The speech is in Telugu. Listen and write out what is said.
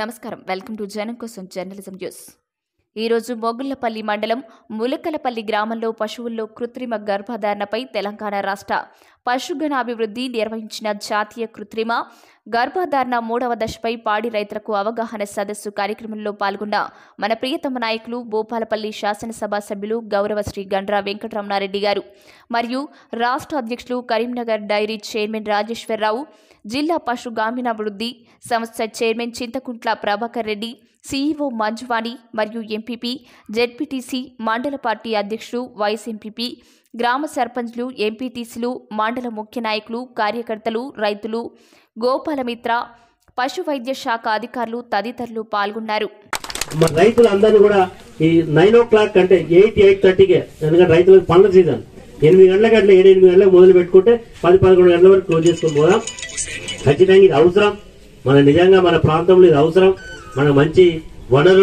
నమస్కారం వెల్కమ్ టు జనం కోసం జర్నలిజం న్యూస్ ఈరోజు మొగుళ్లపల్లి మండలం ములకలపల్లి గ్రామంలో పశువుల్లో కృత్రిమ గర్భధారణపై తెలంగాణ రాష్ట్ర పశుగణాభివృద్ధి నిర్వహించిన జాతీయ కృత్రిమ గర్భధారణ మూడవ దశపై పాడి రైతులకు అవగాహన సదస్సు కార్యక్రమంలో పాల్గొన్న మన ప్రియతమ నాయకులు భూపాలపల్లి శాసనసభ సభ్యులు గౌరవ శ్రీ గండ్రా వెంకటరమణారెడ్డి గారు మరియు రాష్ట్ర అధ్యక్షులు కరీంనగర్ డైరీ చైర్మన్ రాజేశ్వరరావు జిల్లా పశు గ్రామీణాభివృద్ధి సంస్థ చైర్మన్ చింతకుంట్ల ప్రభాకర్ రెడ్డి సీఈఓ మంజువాణి మరియు ఎంపీపీ జెడ్పీటీసీ మండల పార్టీ అధ్యక్షుడు వైస్ ఎంపీపీ గ్రామ సర్పంచ్లు ఎంపీటీసీలు మండల ముఖ్య నాయకులు కార్యకర్తలు రైతులు గోపాలమిత్ర పశు వైద్య శాఖ అధికారులు తదితరులు పాల్గొన్నారు రైతులందరినీ కూడా ఈ నైన్ ఓ క్లాక్ అంటే ఎయిట్ ఎయిట్ థర్టీకే ఎందుకంటే రైతులకు పండ్ల సీజన్ ఎనిమిది గంటల గంటల ఏడు ఎనిమిది గంటలకు మొదలు పెట్టుకుంటే పది పదకొండు గంటల వరకు క్లోజ్ చేసుకుని పోదాం ఖచ్చితంగా ఇది అవసరం మన నిజంగా మన ప్రాంతంలో ఇది అవసరం మన మంచి వనరులు